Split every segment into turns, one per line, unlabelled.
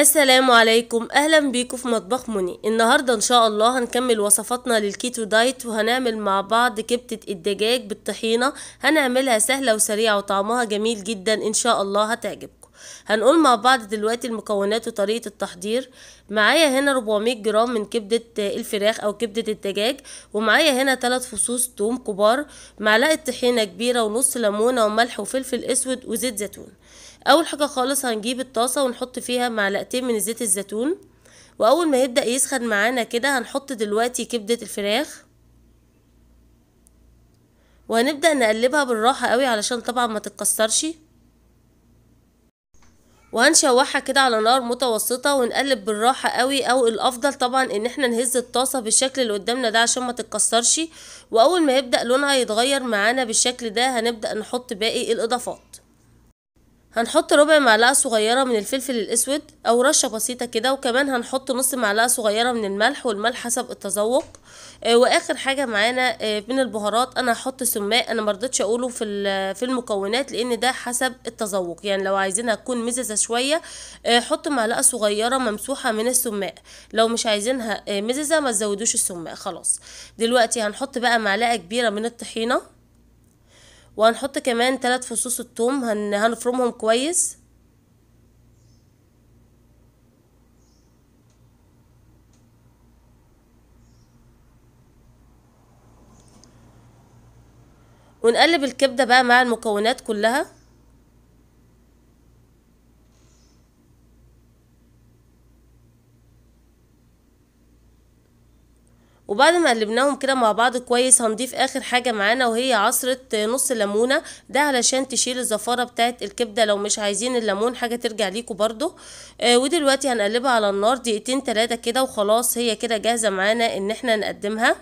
السلام عليكم اهلا بيكم في مطبخ مني النهارده ان شاء الله هنكمل وصفاتنا للكيتو دايت وهنعمل مع بعض كبتة الدجاج بالطحينه هنعملها سهله وسريعه وطعمها جميل جدا ان شاء الله هتعجب هنقول مع بعض دلوقتي المكونات وطريقة التحضير معايا هنا 400 جرام من كبدة الفراخ او كبدة الدجاج ومعايا هنا 3 فصوص توم كبار معلقة طحينة كبيرة ونص ليمونة وملح وفلفل اسود وزيت زيتون اول حاجة خالص هنجيب الطاسة ونحط فيها معلقتين من زيت الزيتون واول ما يبدأ يسخن معانا كده هنحط دلوقتي كبدة الفراخ وهنبدأ نقلبها بالراحة قوي علشان طبعا ما تتكسرش وهنشوحها كده على نار متوسطة ونقلب بالراحة قوي او الافضل طبعا ان احنا نهز الطاسة بالشكل اللي قدامنا ده عشان ما تتكسرش واول ما يبدأ لونها يتغير معانا بالشكل ده هنبدأ نحط باقي الاضافات هنحط ربع معلقة صغيرة من الفلفل الأسود أو رشة بسيطة كده وكمان هنحط نص معلقة صغيرة من الملح والملح حسب التذوق آه، وآخر حاجة معانا آه، من البهارات أنا هحط سماق أنا مرضتش أقوله في في المكونات لأن ده حسب التذوق يعني لو عايزينها تكون مززة شوية آه، حط معلقة صغيرة ممسوحة من السماق لو مش عايزينها مززة ما تزودوش السماق خلاص دلوقتي هنحط بقى معلقة كبيرة من الطحينة وهنحط كمان ثلاث فصوص الثوم هن... هنفرمهم كويس ونقلب الكبده بقى مع المكونات كلها وبعد ما قلبناهم كده مع بعض كويس هنضيف اخر حاجه معانا وهي عصره نص ليمونه ده علشان تشيل الزفاره بتاعت الكبده لو مش عايزين الليمون حاجه ترجع ليكوا برده آه ودلوقتي هنقلبها على النار دقيقتين ثلاثه كده وخلاص هي كده جاهزه معانا ان احنا نقدمها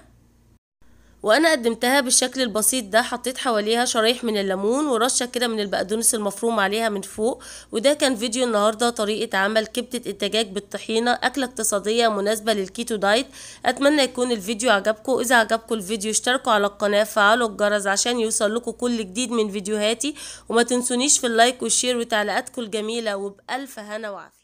وانا قدمتها بالشكل البسيط ده حطيت حواليها شرايح من الليمون ورشه كده من البقدونس المفروم عليها من فوق وده كان فيديو النهارده طريقه عمل كبده الدجاج بالطحينه اكله اقتصاديه مناسبه للكيتو دايت اتمنى يكون الفيديو عجبكم اذا عجبكم الفيديو اشتركوا على القناه فعلوا الجرس عشان يوصل لكم كل جديد من فيديوهاتي وما تنسونيش في اللايك والشير وتعليقاتكم الجميله وبالف هنا وعافيه